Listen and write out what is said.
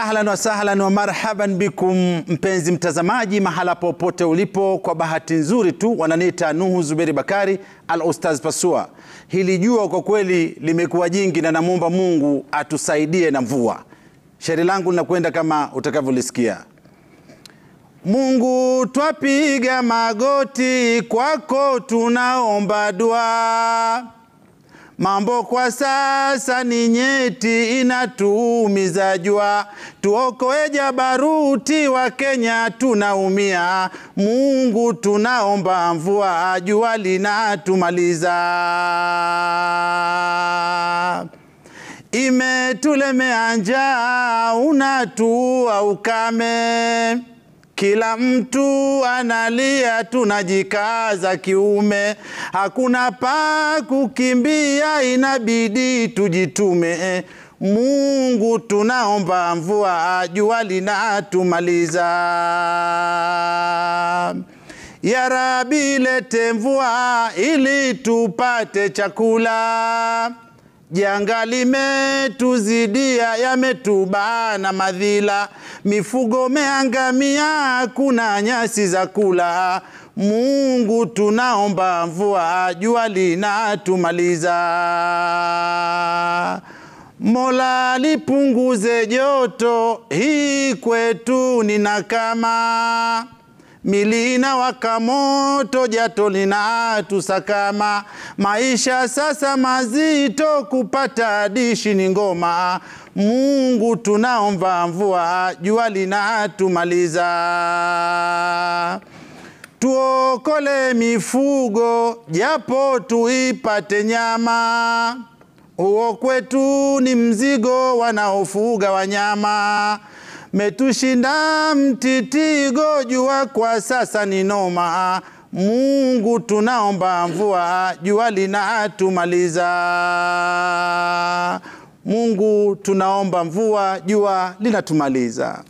Ahlan wa sahlan wa marhaban bikum, mpenzi mtazamaji, mahala popote ulipo. Kwa bahati nzuri tu wananiita Nuhu Zuberi Bakari al Ustaz Pasua. Hili jua kwa kweli limekuwa jingi, na namwomba Mungu atusaidie na mvua. Shairi langu linakwenda kama utakavyolisikia. Mungu twapiga magoti kwako, tunaomba dua Mambo kwa sasa ni nyeti, inatuumiza jua. Tuokoe Jabaruti, wa Kenya tunaumia. Mungu tunaomba mvua, jua linatumaliza. Imetulemea njaa, unatua ukame kila mtu analia, tunajikaza kiume, hakuna pa kukimbia, inabidi tujitume. Mungu tunaomba mvua, jua linatumaliza. Ya Rabi, lete mvua ili tupate chakula. Janga limetuzidia, yametubana madhila, mifugo meangamia, kuna nyasi za kula. Mungu tunaomba mvua, jua linatumaliza. Mola lipunguze joto, hii kwetu ni nakama milina wakamoto jato linatusakama, maisha sasa mazito, kupata dishi ni ngoma. Mungu tunaomva mvua, jua linatumaliza tuokole mifugo japo tuipate nyama, huo kwetu ni mzigo wanaofuga wanyama metushinda mtitigo, jua kwa sasa ni noma. Mungu tunaomba mvua, jua linatumaliza. Mungu tunaomba mvua, jua linatumaliza.